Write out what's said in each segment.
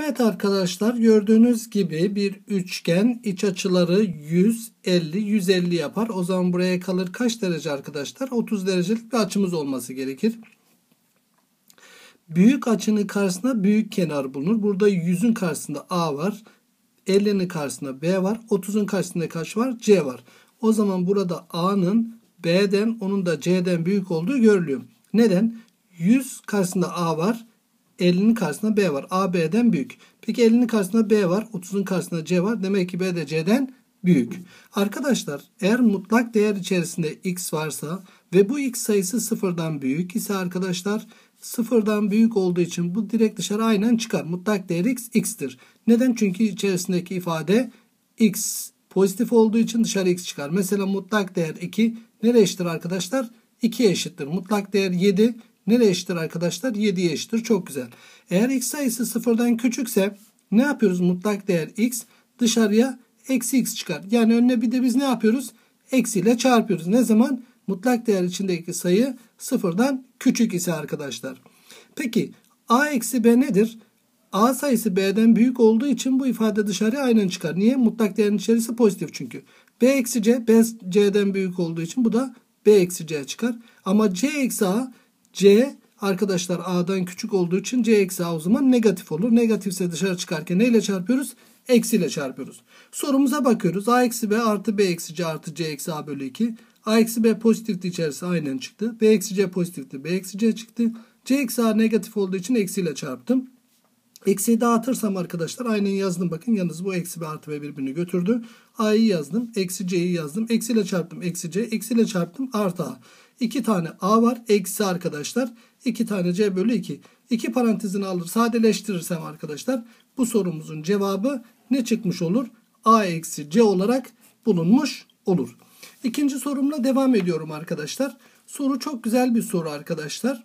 Evet arkadaşlar gördüğünüz gibi bir üçgen iç açıları 150 150 yapar. O zaman buraya kalır kaç derece arkadaşlar? 30 derecelik bir açımız olması gerekir. Büyük açının karşısında büyük kenar bulunur. Burada 100'ün karşısında A var. 50'nin karşısında B var. 30'un karşısında kaç var? C var. O zaman burada A'nın B'den onun da C'den büyük olduğu görülüyor. Neden? 100 karşısında A var. 50'nin karşısında B var. A B'den büyük. Peki 50'nin karşısında B var. 30'un karşısında C var. Demek ki B de C'den büyük. Arkadaşlar eğer mutlak değer içerisinde x varsa ve bu x sayısı sıfırdan büyük ise arkadaşlar sıfırdan büyük olduğu için bu direkt dışarı aynen çıkar. Mutlak değer x x'tir. Neden? Çünkü içerisindeki ifade x pozitif olduğu için dışarı x çıkar. Mesela mutlak değer 2 nereye eşittir arkadaşlar? 2 eşittir. Mutlak değer 7 Nereye eşittir arkadaşlar? 7'ye eşittir. Çok güzel. Eğer x sayısı sıfırdan küçükse ne yapıyoruz? Mutlak değer x dışarıya eksi x çıkar. Yani önüne bir de biz ne yapıyoruz? Eksi ile çarpıyoruz. Ne zaman? Mutlak değer içindeki sayı sıfırdan küçük ise arkadaşlar. Peki a eksi b nedir? A sayısı B'den büyük olduğu için bu ifade dışarıya aynen çıkar. Niye? Mutlak değerin içerisi pozitif çünkü. B eksi C, B C'den büyük olduğu için bu da B eksi C çıkar. Ama C eksi A C arkadaşlar A'dan küçük olduğu için C eksi A o zaman negatif olur. Negatifse dışarı çıkarken neyle çarpıyoruz? Eksiyle çarpıyoruz. Sorumuza bakıyoruz. A eksi B artı B eksi C artı C eksi A bölü 2. A eksi B pozitifti içerisi aynen çıktı. B eksi C pozitifti. B eksi C çıktı. C eksi A negatif olduğu için eksiyle çarptım. Eksiyi dağıtırsam arkadaşlar aynen yazdım. Bakın yalnız bu eksi B artı B birbirini götürdü. A'yı yazdım. Eksi C'yi yazdım. Eksiyle çarptım. Eksi C. Eksiyle çarptım. Artı A. 2 tane a var. Eksi arkadaşlar. 2 tane c bölü 2. 2 parantezini alır sadeleştirirsem arkadaşlar bu sorumuzun cevabı ne çıkmış olur? a eksi c olarak bulunmuş olur. İkinci sorumla devam ediyorum arkadaşlar. Soru çok güzel bir soru arkadaşlar.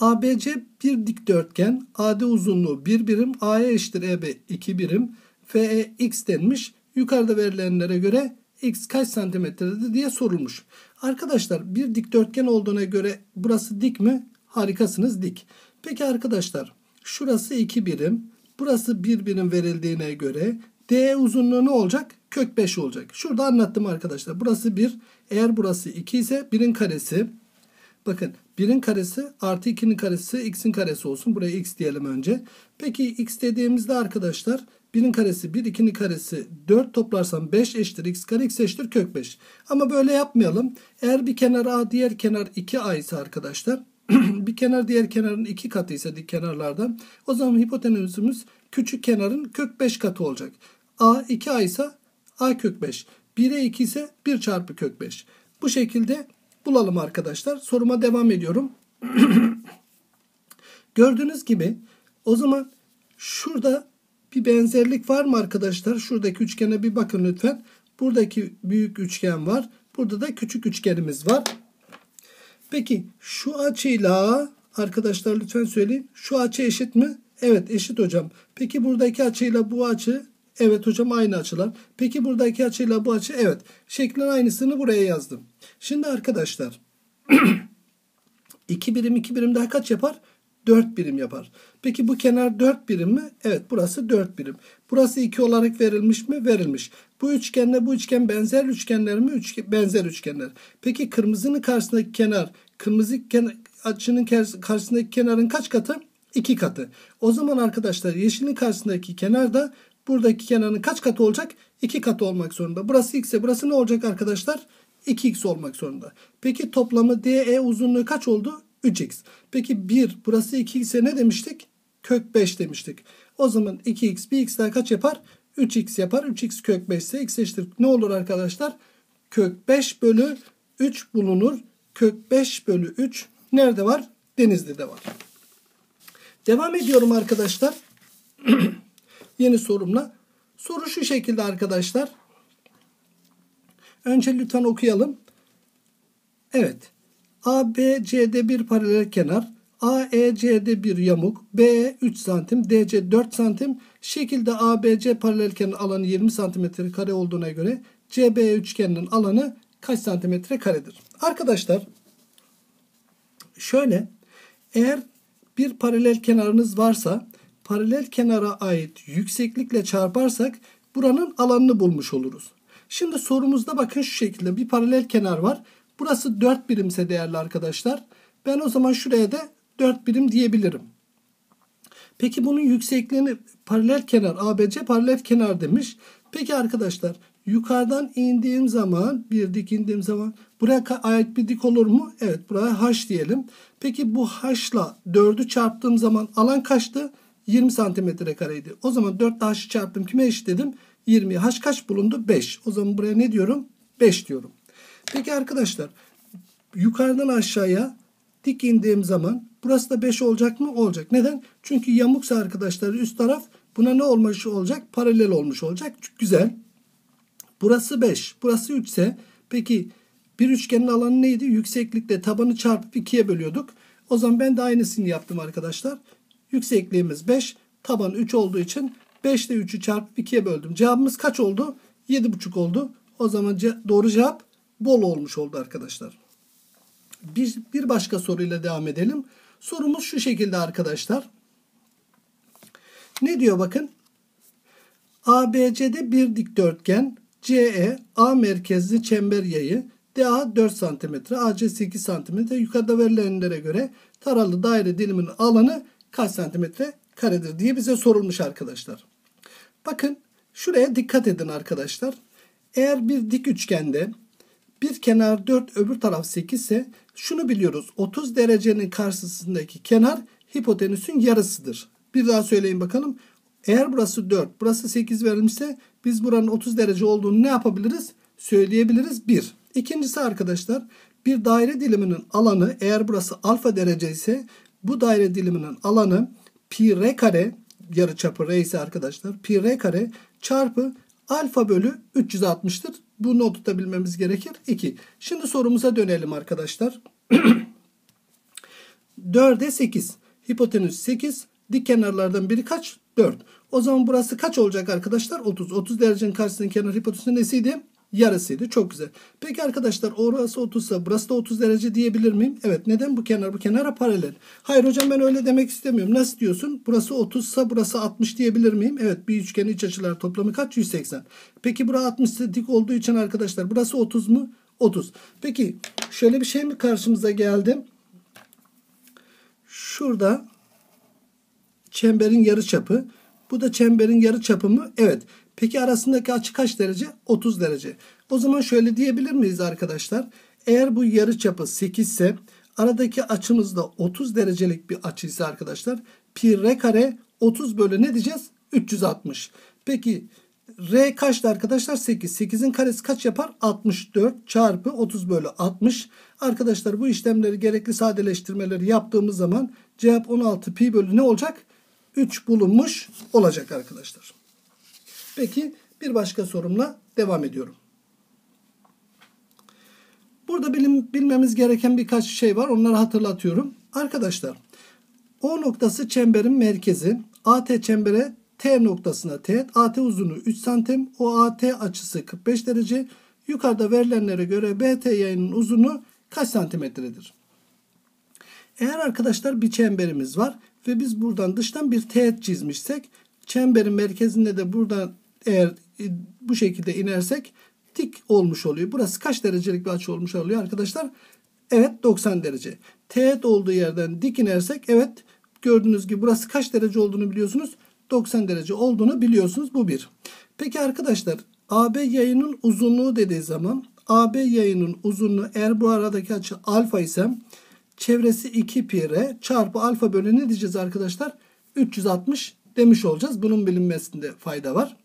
ABC bir dikdörtgen. AD uzunluğu 1 birim. AE eşittir EB 2 birim. FE x denmiş. Yukarıda verilenlere göre x kaç santimetredir diye sorulmuş. Arkadaşlar bir dikdörtgen olduğuna göre burası dik mi? Harikasınız dik. Peki arkadaşlar şurası 2 birim. Burası 1 bir birim verildiğine göre D uzunluğu ne olacak? Kök 5 olacak. Şurada anlattım arkadaşlar. Burası 1. Eğer burası 2 ise 1'in karesi. Bakın 1'in karesi artı 2'nin karesi x'in karesi olsun. Buraya x diyelim önce. Peki x dediğimizde arkadaşlar 1'in karesi 1, 2'nin karesi 4 toplarsam 5 eşittir x kare x eşittir kök 5. Ama böyle yapmayalım. Eğer bir kenar a diğer kenar 2a ise arkadaşlar bir kenar diğer kenarın 2 katı ise dik kenarlardan o zaman hipotenüsümüz küçük kenarın kök 5 katı olacak. a 2a ise a kök 5. 1'e 2 ise 1 çarpı kök 5. Bu şekilde bulalım arkadaşlar. Soruma devam ediyorum. Gördüğünüz gibi o zaman şurada bir benzerlik var mı arkadaşlar? Şuradaki üçgene bir bakın lütfen. Buradaki büyük üçgen var. Burada da küçük üçgenimiz var. Peki şu açıyla arkadaşlar lütfen söyleyin. Şu açı eşit mi? Evet eşit hocam. Peki buradaki açıyla bu açı Evet hocam aynı açılar. Peki buradaki açıyla bu açı evet. Şeklin aynısını buraya yazdım. Şimdi arkadaşlar 2 birim 2 birim daha kaç yapar? 4 birim yapar. Peki bu kenar 4 birim mi? Evet burası 4 birim. Burası 2 olarak verilmiş mi? Verilmiş. Bu üçgenle bu üçgen benzer üçgenler mi? Üçge, benzer üçgenler. Peki kırmızının karşısındaki kenar, kırmızı kenar, açının karşısındaki kenarın kaç katı? 2 katı. O zaman arkadaşlar yeşilin karşısındaki kenar da buradaki kenarın kaç katı olacak? 2 katı olmak zorunda. Burası x ise burası ne olacak arkadaşlar? 2x olmak zorunda. Peki toplamı DE uzunluğu kaç oldu? 3x. Peki 1 burası 2 ise ne demiştik? Kök 5 demiştik. O zaman 2x 1x daha kaç yapar? 3x yapar. 3x kök 5 ise x eşittir. Ne olur arkadaşlar? Kök 5 bölü 3 bulunur. Kök 5 bölü 3 nerede var? Denizli'de var. Devam ediyorum arkadaşlar. Yeni sorumla. Soru şu şekilde arkadaşlar. Önce lütfen okuyalım. Evet. ABC'de bir paralel kenar, AEC'de bir yamuk, B 3 santim, DC 4 santim. Şekilde ABC paralelkenin alanı 20 santimetre kare olduğuna göre CB üçgeninin alanı kaç santimetre karedir? Arkadaşlar şöyle eğer bir paralel kenarınız varsa paralel kenara ait yükseklikle çarparsak buranın alanını bulmuş oluruz. Şimdi sorumuzda bakın şu şekilde bir paralel kenar var. Burası 4 birimse değerli arkadaşlar. Ben o zaman şuraya da 4 birim diyebilirim. Peki bunun yüksekliğini paralel kenar ABC paralel kenar demiş. Peki arkadaşlar yukarıdan indiğim zaman bir dik indiğim zaman buraya ait bir dik olur mu? Evet buraya H diyelim. Peki bu H'la 4'ü çarptığım zaman alan kaçtı? 20 santimetre kareydi. O zaman 4 ile H'ı çarptım kime eşitledim? 20. H kaç bulundu? 5. O zaman buraya ne diyorum? 5 diyorum. Peki arkadaşlar yukarıdan aşağıya dik indiğim zaman burası da 5 olacak mı? Olacak. Neden? Çünkü yamuksa arkadaşlar üst taraf buna ne olmuş olacak? Paralel olmuş olacak. Güzel. Burası 5. Burası 3 ise peki bir üçgenin alanı neydi? Yükseklikle tabanı çarpıp 2'ye bölüyorduk. O zaman ben de aynısını yaptım arkadaşlar. Yüksekliğimiz 5. Taban 3 olduğu için 5 ile 3'ü çarpıp 2'ye böldüm. Cevabımız kaç oldu? 7,5 oldu. O zaman ce doğru cevap bol olmuş oldu arkadaşlar. Bir, bir başka soruyla devam edelim. Sorumuz şu şekilde arkadaşlar. Ne diyor bakın? ABC'de bir dikdörtgen, CE A merkezli çember yayı, DA 4 cm, AC 8 cm. Yukarıda verilenlere göre taralı daire diliminin alanı kaç santimetre karedir diye bize sorulmuş arkadaşlar. Bakın şuraya dikkat edin arkadaşlar. Eğer bir dik üçgende bir kenar 4 öbür taraf 8 ise şunu biliyoruz. 30 derecenin karşısındaki kenar hipotenüsün yarısıdır. Bir daha söyleyin bakalım. Eğer burası 4, burası 8 verilmişse biz buranın 30 derece olduğunu ne yapabiliriz? Söyleyebiliriz 1. İkincisi arkadaşlar bir daire diliminin alanı eğer burası alfa derece ise bu daire diliminin alanı pi r kare yarı çapı r ise arkadaşlar pi r kare çarpı alfa bölü 360'tır bu Bunu bilmemiz gerekir. 2. Şimdi sorumuza dönelim arkadaşlar. 4'e 8. Hipotenüs 8. Dik kenarlardan biri kaç? 4. O zaman burası kaç olacak arkadaşlar? 30. 30 derecenin karşısının kenar hipotenüsün nesiydi? yarısıydı. Çok güzel. Peki arkadaşlar orası 30 ise burası da 30 derece diyebilir miyim? Evet. Neden bu kenar bu kenara paralel? Hayır hocam ben öyle demek istemiyorum. Nasıl diyorsun? Burası 30 ise burası 60 diyebilir miyim? Evet. Bir üçgenin iç açılar toplamı kaç? 180. Peki bura 60 ise dik olduğu için arkadaşlar burası 30 mu? 30. Peki şöyle bir şey mi karşımıza geldi? Şurada çemberin yarı çapı. Bu da çemberin yarı çapı mı? Evet. Peki arasındaki açı kaç derece? 30 derece. O zaman şöyle diyebilir miyiz arkadaşlar? Eğer bu yarı çapı 8 ise aradaki açımız da 30 derecelik bir açı ise arkadaşlar pi r kare 30 bölü ne diyeceğiz? 360. Peki r kaçtı arkadaşlar? 8. 8'in karesi kaç yapar? 64 çarpı 30 bölü 60. Arkadaşlar bu işlemleri gerekli sadeleştirmeleri yaptığımız zaman cevap 16 pi bölü ne olacak? 3 bulunmuş olacak arkadaşlar. Peki bir başka sorumla devam ediyorum. Burada bilim, bilmemiz gereken birkaç şey var. Onları hatırlatıyorum. Arkadaşlar O noktası çemberin merkezi. AT çembere T noktasına teğet. AT uzunluğu 3 santim. OAT açısı 45 derece. Yukarıda verilenlere göre BT yayının uzunluğu kaç santimetredir? Eğer arkadaşlar bir çemberimiz var ve biz buradan dıştan bir teğet çizmişsek çemberin merkezinde de buradan eğer e, bu şekilde inersek dik olmuş oluyor. Burası kaç derecelik bir açı olmuş oluyor arkadaşlar? Evet 90 derece. Teğet olduğu yerden dik inersek evet gördüğünüz gibi burası kaç derece olduğunu biliyorsunuz. 90 derece olduğunu biliyorsunuz. Bu bir. Peki arkadaşlar AB yayının uzunluğu dediği zaman AB yayının uzunluğu eğer bu aradaki açı alfa ise çevresi 2 pi r çarpı alfa bölü ne diyeceğiz arkadaşlar? 360 demiş olacağız. Bunun bilinmesinde fayda var.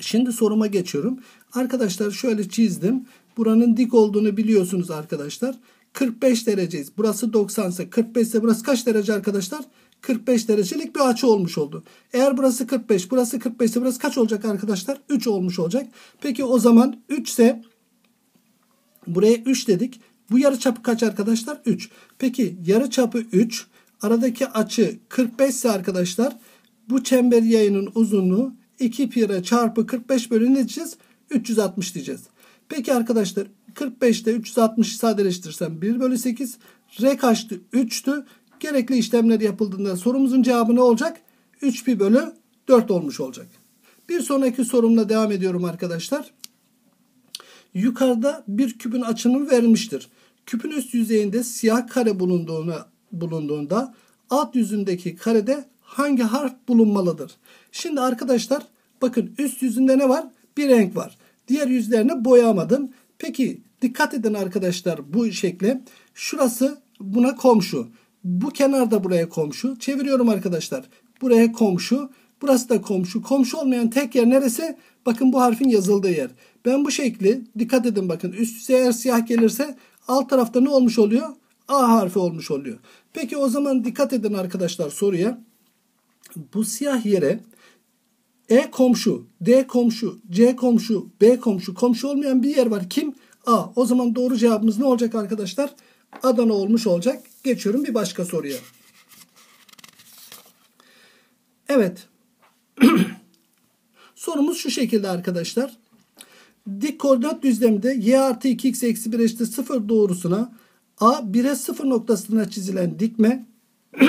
Şimdi soruma geçiyorum. Arkadaşlar şöyle çizdim. Buranın dik olduğunu biliyorsunuz arkadaşlar. 45 dereceyiz. Burası 90 ise 45 ise burası kaç derece arkadaşlar? 45 derecelik bir açı olmuş oldu. Eğer burası 45, burası 45 ise burası kaç olacak arkadaşlar? 3 olmuş olacak. Peki o zaman 3 ise buraya 3 dedik. Bu yarı çapı kaç arkadaşlar? 3. Peki yarı çapı 3. Aradaki açı 45 ise arkadaşlar bu çember yayının uzunluğu 2 pi r çarpı 45 bölü ne diyeceğiz? 360 diyeceğiz. Peki arkadaşlar 45 45'te 360 sadeleştirirsem 1 bölü 8. R kaçtı? 3'tü. Gerekli işlemler yapıldığında sorumuzun cevabı ne olacak? 3 pi bölü 4 olmuş olacak. Bir sonraki sorumla devam ediyorum arkadaşlar. Yukarıda bir küpün açınımı vermiştir. Küpün üst yüzeyinde siyah kare bulunduğuna, bulunduğunda alt yüzündeki karede hangi harf bulunmalıdır? Şimdi arkadaşlar bakın üst yüzünde ne var? Bir renk var. Diğer yüzlerini boyamadım. Peki dikkat edin arkadaşlar bu şekle. Şurası buna komşu. Bu kenarda buraya komşu. Çeviriyorum arkadaşlar. Buraya komşu. Burası da komşu. Komşu olmayan tek yer neresi? Bakın bu harfin yazıldığı yer. Ben bu şekli dikkat edin bakın üst üste eğer siyah gelirse alt tarafta ne olmuş oluyor? A harfi olmuş oluyor. Peki o zaman dikkat edin arkadaşlar soruya. Bu siyah yere e komşu, D komşu, C komşu, B komşu, komşu olmayan bir yer var. Kim? A. O zaman doğru cevabımız ne olacak arkadaşlar? Adana olmuş olacak. Geçiyorum bir başka soruya. Evet. Sorumuz şu şekilde arkadaşlar. Dik koordinat düzleminde y artı 2x eksi 1 eşittir 0 doğrusuna a 1'e 0 noktasına çizilen dikme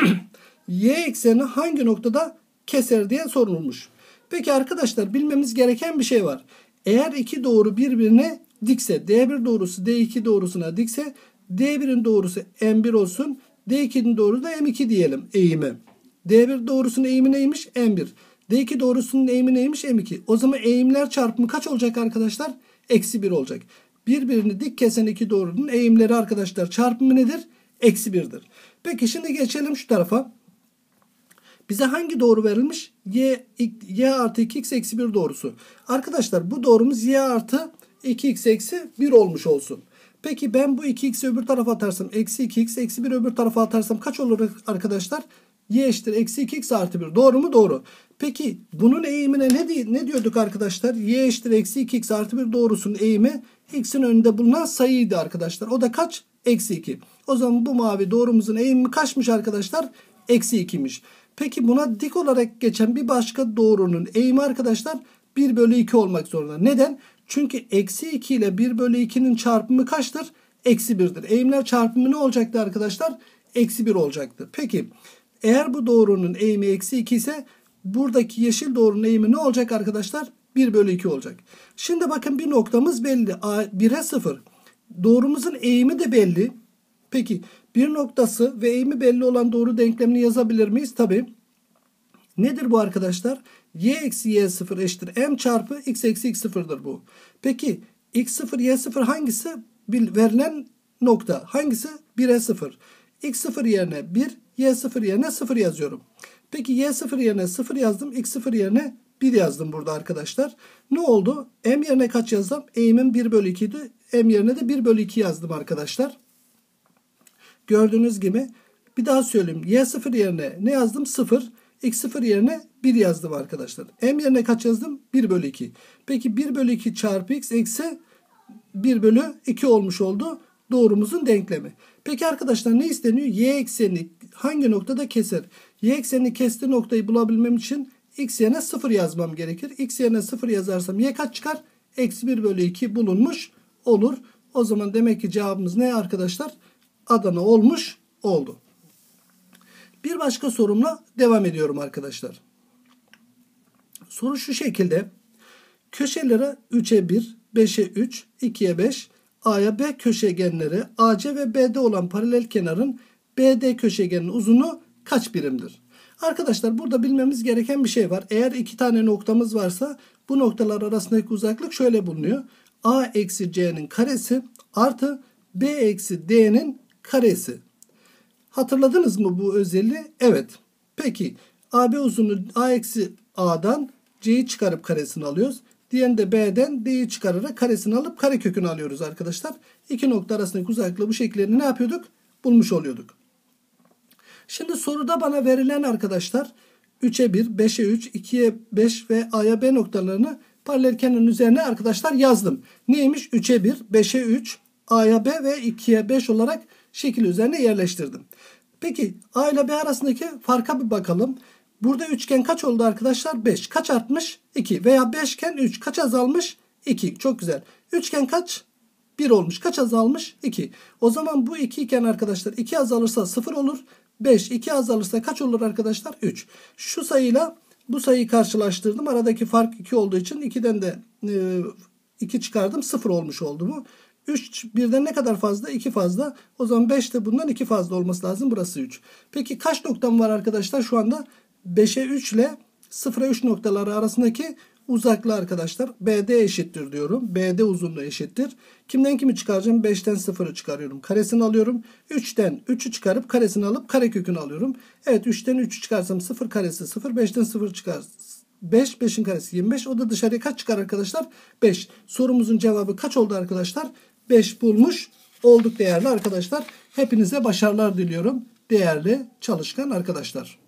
y ekseni hangi noktada keser diye sorulmuş. Peki arkadaşlar bilmemiz gereken bir şey var. Eğer iki doğru birbirine dikse D1 doğrusu D2 doğrusuna dikse D1'in doğrusu M1 olsun D2'nin doğrusu da M2 diyelim eğimi. D1 doğrusunun eğimi neymiş? M1. D2 doğrusunun eğimi neymiş? M2. O zaman eğimler çarpımı kaç olacak arkadaşlar? Eksi 1 olacak. Birbirini dik kesen iki doğrunun eğimleri arkadaşlar çarpımı nedir? Eksi 1'dir. Peki şimdi geçelim şu tarafa. Bize hangi doğru verilmiş? Y, y artı 2x eksi 1 doğrusu. Arkadaşlar bu doğrumuz y artı 2x eksi 1 olmuş olsun. Peki ben bu 2x'i öbür tarafa atarsam eksi 2x eksi 1 öbür tarafa atarsam kaç olur arkadaşlar? y eşittir eksi 2x artı 1. Doğru mu? Doğru. Peki bunun eğimine ne, diy ne diyorduk arkadaşlar? y eşittir eksi 2x artı 1 doğrusunun eğimi x'in önünde bulunan sayıydı arkadaşlar. O da kaç? Eksi 2. O zaman bu mavi doğrumuzun eğimi kaçmış arkadaşlar? Eksi 2'miş. Peki buna dik olarak geçen bir başka doğrunun eğimi arkadaşlar 1 bölü 2 olmak zorunda. Neden? Çünkü eksi 2 ile 1 bölü 2'nin çarpımı kaçtır? Eksi 1'dir. Eğimler çarpımı ne olacaktı arkadaşlar? Eksi 1 olacaktı. Peki eğer bu doğrunun eğimi eksi 2 ise buradaki yeşil doğrunun eğimi ne olacak arkadaşlar? 1 bölü 2 olacak. Şimdi bakın bir noktamız belli. 1'e 0. Doğrumuzun eğimi de belli. Peki bir noktası ve eğimi belli olan doğru denklemini yazabilir miyiz? Tabi. Nedir bu arkadaşlar? y eksi y sıfır eşittir m çarpı x eksi x sıfırdır bu. Peki x sıfır y sıfır hangisi? Bil, verilen nokta. Hangisi? 1'e sıfır? x sıfır yerine 1, y sıfır yerine sıfır yazıyorum. Peki y sıfır yerine sıfır yazdım. x sıfır yerine 1 yazdım burada arkadaşlar. Ne oldu? M yerine kaç yazdım? Eğimin 1 bölü 2 idi. M yerine de 1 bölü 2 yazdım arkadaşlar. Gördüğünüz gibi bir daha söyleyeyim. Y0 yerine ne yazdım? 0. X0 yerine 1 yazdım arkadaşlar. M yerine kaç yazdım? 1 bölü 2. Peki 1 bölü 2 çarpı X eksi 1 bölü 2 olmuş oldu. Doğrumuzun denklemi. Peki arkadaşlar ne isteniyor? Y eksenini hangi noktada keser? Y eksenini kestiği noktayı bulabilmem için X yerine 0 yazmam gerekir. X yerine 0 yazarsam Y kaç çıkar? Eksi 1 bölü 2 bulunmuş olur. O zaman demek ki cevabımız ne arkadaşlar? Adana olmuş oldu. Bir başka sorumla devam ediyorum arkadaşlar. Soru şu şekilde. Köşelere 3'e 1, 5'e 3, 2'ye 5, A'ya B köşegenleri AC ve BD olan paralel kenarın BD köşegenin uzunluğu kaç birimdir? Arkadaşlar burada bilmemiz gereken bir şey var. Eğer iki tane noktamız varsa bu noktalar arasındaki uzaklık şöyle bulunuyor. A eksi C'nin karesi artı B eksi D'nin karesi. Hatırladınız mı bu özelliği? Evet. Peki AB uzunluğu A eksi A'dan C'yi çıkarıp karesini alıyoruz. Diğerini de B'den D'yi çıkararak karesini alıp kare kökünü alıyoruz arkadaşlar. İki nokta arasındaki uzaklığı bu şekillerini ne yapıyorduk? Bulmuş oluyorduk. Şimdi soruda bana verilen arkadaşlar 3'e 1, 5'e 3, 2'ye 5 ve A'ya B noktalarını paralel kenarın üzerine arkadaşlar yazdım. Neymiş? 3'e 1, 5'e 3, A'ya B ve 2'ye 5 olarak şekil üzerine yerleştirdim. Peki A ile B arasındaki farka bir bakalım. Burada üçgen kaç oldu arkadaşlar? 5. Kaç artmış? 2. Veya 5 iken 3. Kaç azalmış? 2. Çok güzel. Üçgen kaç? 1 olmuş. Kaç azalmış? 2. O zaman bu 2 iken arkadaşlar 2 azalırsa 0 olur. 5. 2 azalırsa kaç olur arkadaşlar? 3. Şu sayıyla bu sayıyı karşılaştırdım. Aradaki fark 2 olduğu için 2'den de e, 2 çıkardım. 0 olmuş oldu bu. 3 birden ne kadar fazla? 2 fazla. O zaman 5 de bundan 2 fazla olması lazım. Burası 3. Peki kaç noktam var arkadaşlar? Şu anda 5'e 3 ile 0'a 3 noktaları arasındaki uzaklığı arkadaşlar. BD eşittir diyorum. BD uzunluğu eşittir. Kimden kimi çıkaracağım? 5'ten 0'ı çıkarıyorum. Karesini alıyorum. 3'ten 3'ü çıkarıp karesini alıp karekökünü alıyorum. Evet 3'ten 3'ü çıkarsam 0 karesi 0. 5'ten 0 çıkar 5. 5'in karesi 25. O da dışarıya kaç çıkar arkadaşlar? 5. Sorumuzun cevabı kaç oldu arkadaşlar? 5 bulmuş olduk değerli arkadaşlar. Hepinize başarılar diliyorum değerli çalışkan arkadaşlar.